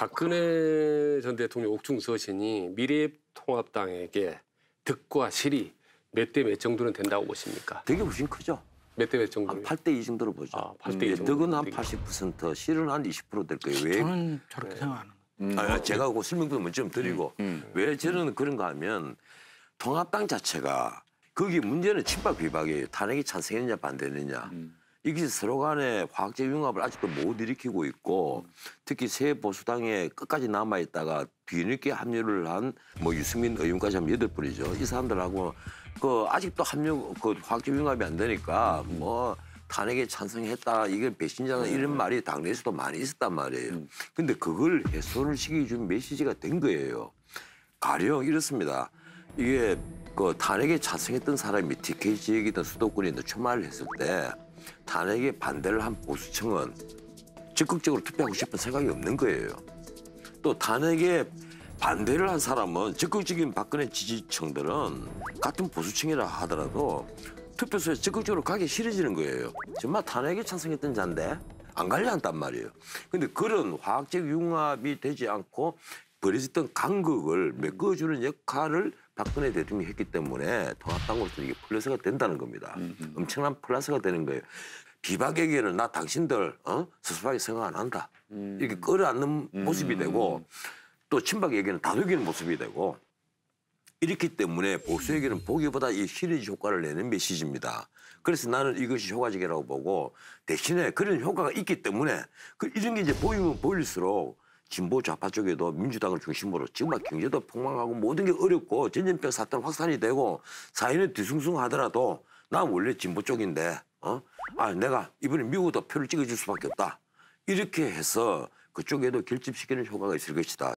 박근혜 전 대통령 옥중서신이 미래통합당에게 득과 실이 몇 대 몇 정도는 된다고 보십니까? 되게 훨씬 크죠. 몇 대 몇 정도? 한 8대 2 정도로 보죠. 아, 8대 2 예, 정도. 득은 한 80%, 실은 한 20%될 거예요. 왜? 저는 저렇게 예. 생각하는 음. 아, 제가 그 설명도 좀 드리고 음, 음. 음. 왜 저는 그런가 하면 통합당 자체가 거기 문제는 친박 비박이에요. 탄핵이 찬성했냐 반대했느냐. 음. 이게 서로 간에 과학적 융합을 아직도 못 일으키고 있고 음. 특히 새 보수당에 끝까지 남아있다가 뒤늦게 합류를 한 뭐 유승민 의원까지 하면 여덟 분이죠. 이 사람들하고 그 아직도 합류 그 과학적 융합이 안 되니까 음. 뭐 탄핵에 찬성했다 이게 배신자나 네. 이런 말이 당내에서도 많이 있었단 말이에요. 음. 근데 그걸 해소를 시기준 메시지가 된 거예요. 가령 이렇습니다. 이게 그 탄핵에 찬성했던 사람이 TK 지역이든 수도권이든 출마를 했을 때 탄핵에 반대를 한 보수층은 적극적으로 투표하고 싶은 생각이 없는 거예요. 또 탄핵에 반대를 한 사람은 적극적인 박근혜 지지층들은 같은 보수층이라 하더라도 투표소에 적극적으로 가기 싫어지는 거예요. 정말 탄핵에 찬성했던 자인데 안 갈려 한단 말이에요. 근데 그런 화학적 융합이 되지 않고 벌어졌던 간극을 메꿔주는 역할을 박근혜 대통령이 했기 때문에 통합당으로서 는 이게 플러스가 된다는 겁니다. 음흠. 엄청난 플러스가 되는 거예요. 비박에게는 나 당신들 어? 스스하게 생각 안 한다. 음. 이렇게 끌어안는 음. 모습이 되고 또 친박에게는 다독이는 모습이 되고 이렇기 때문에 보수에게는 보기보다 이 시리즈 효과를 내는 메시지입니다. 그래서 나는 이것이 효과적이라고 보고 대신에 그런 효과가 있기 때문에 그 이런 게 이제 보이면 보일수록 진보 좌파 쪽에도 민주당을 중심으로 지금 막 경제도 폭망하고 모든 게 어렵고 전염병 사탄 확산이 되고 사회는 뒤숭숭하더라도 나 원래 진보 쪽인데 어? 아 내가 이번에 미국도 표를 찍어줄 수밖에 없다. 이렇게 해서 그쪽에도 결집시키는 효과가 있을 것이다.